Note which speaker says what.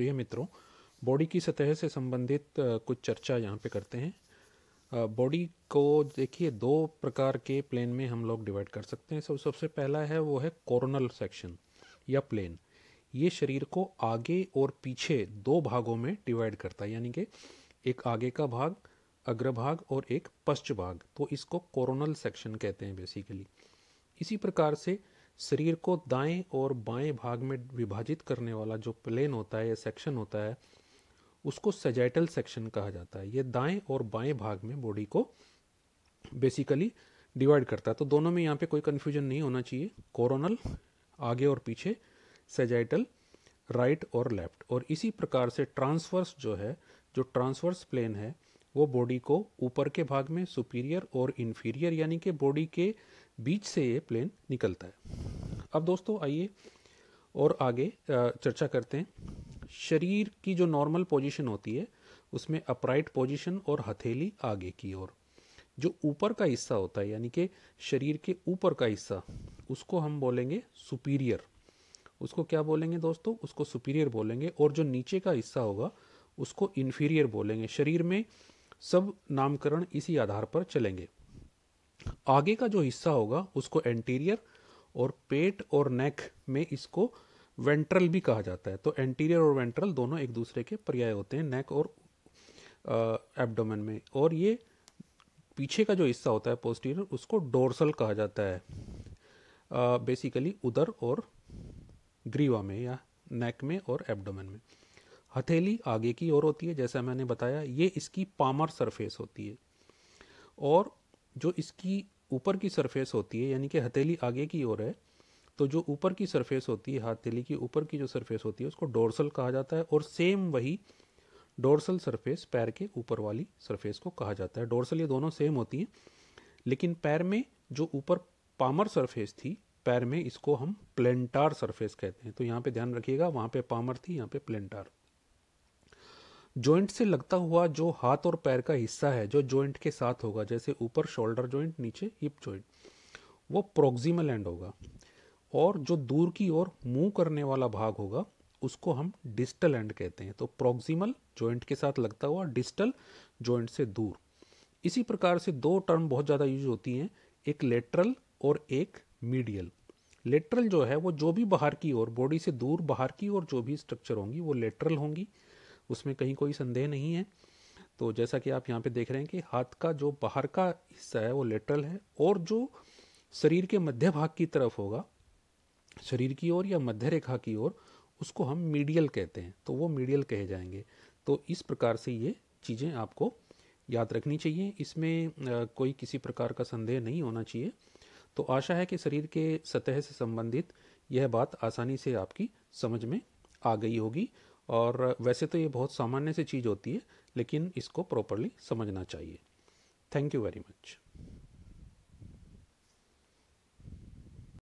Speaker 1: प्रिय मित्रों बॉडी की सतह से संबंधित कुछ चर्चा यहाँ पे करते हैं बॉडी को देखिए दो प्रकार के प्लेन में हम लोग डिवाइड कर सकते हैं सब सबसे पहला है वो है कोरोनल सेक्शन या प्लेन ये शरीर को आगे और पीछे दो भागों में डिवाइड करता है यानी कि एक आगे का भाग अग्रभाग और एक पश्च भाग तो इसको कोरोनल सेक्शन कहते हैं बेसिकली इसी प्रकार से शरीर को दाएं और बाएं भाग में विभाजित करने वाला जो प्लेन होता है या सेक्शन होता है उसको सजाइटल सेक्शन कहा जाता है ये दाएं और बाएं भाग में बॉडी को बेसिकली डिवाइड करता है तो दोनों में यहाँ पे कोई कन्फ्यूजन नहीं होना चाहिए कोरोनल आगे और पीछे सेजाइटल राइट और लेफ्ट और इसी प्रकार से ट्रांसवर्स जो है जो ट्रांसवर्स प्लेन है वो बॉडी को ऊपर के भाग में सुपीरियर और इन्फीरियर यानी कि बॉडी के बीच से ये प्लेन निकलता है अब दोस्तों आइए और आगे चर्चा करते हैं शरीर की जो नॉर्मल पोजीशन होती है उसमें अपराइट पोजीशन और हथेली आगे की ओर जो ऊपर का हिस्सा होता है यानी कि शरीर के ऊपर का हिस्सा उसको हम बोलेंगे सुपीरियर उसको क्या बोलेंगे दोस्तों उसको सुपीरियर बोलेंगे और जो नीचे का हिस्सा होगा उसको इन्फीरियर बोलेंगे शरीर में सब नामकरण इसी आधार पर चलेंगे आगे का जो हिस्सा होगा उसको एंटीरियर और पेट और नेक में इसको वेंट्रल भी कहा जाता है तो एंटीरियर और वेंट्रल दोनों एक दूसरे के पर्याय होते हैं नेक और एब्डोमेन में और ये पीछे का जो हिस्सा होता है पोस्टीरियर उसको डोर्सल कहा जाता है बेसिकली उधर और ग्रीवा में या नेक में और एब्डोमेन में हथेली आगे की ओर होती है जैसा मैंने बताया ये इसकी पामर सरफेस होती है और जो इसकी ऊपर की सरफेस होती है यानी कि हथेली आगे की ओर है तो जो ऊपर की सरफेस होती है हथेली की ऊपर की जो सरफेस होती है उसको डोर्सल कहा जाता है और सेम वही डोर्सल सरफेस पैर के ऊपर वाली सरफेस को कहा जाता है डोर्सल ये दोनों सेम होती हैं लेकिन पैर में जो ऊपर पामर सरफेस थी पैर में इसको हम प्लेंटार सरफेस कहते हैं तो यहाँ पे ध्यान रखिएगा वहाँ पे पामर थी यहाँ पे प्लेंटार जॉइंट से लगता हुआ जो हाथ और पैर का हिस्सा है जो जॉइंट के साथ होगा जैसे ऊपर शोल्डर जॉइंट नीचे हिप जॉइंट वो प्रोक्सिमल एंड होगा और जो दूर की ओर मूव करने वाला भाग होगा उसको हम डिस्टल एंड कहते हैं तो प्रोक्सिमल जॉइंट के साथ लगता हुआ डिस्टल जॉइंट से दूर इसी प्रकार से दो टर्म बहुत ज़्यादा यूज होती हैं एक लेटरल और एक मीडियल लेटरल जो है वो जो भी बाहर की ओर बॉडी से दूर बाहर की ओर जो भी स्ट्रक्चर होंगी वो लेटरल होंगी उसमें कहीं कोई संदेह नहीं है तो जैसा कि आप यहाँ पे देख रहे हैं कि हाथ का जो बाहर का हिस्सा है वो लेटरल है और जो शरीर के मध्य भाग की तरफ होगा शरीर की ओर या मध्य रेखा की ओर उसको हम मीडियल कहते हैं तो वो मीडियल कहे जाएंगे तो इस प्रकार से ये चीज़ें आपको याद रखनी चाहिए इसमें कोई किसी प्रकार का संदेह नहीं होना चाहिए तो आशा है कि शरीर के सतह से संबंधित यह बात आसानी से आपकी समझ में आ गई होगी और वैसे तो ये बहुत सामान्य सी चीज़ होती है लेकिन इसको प्रॉपरली समझना चाहिए थैंक यू वेरी मच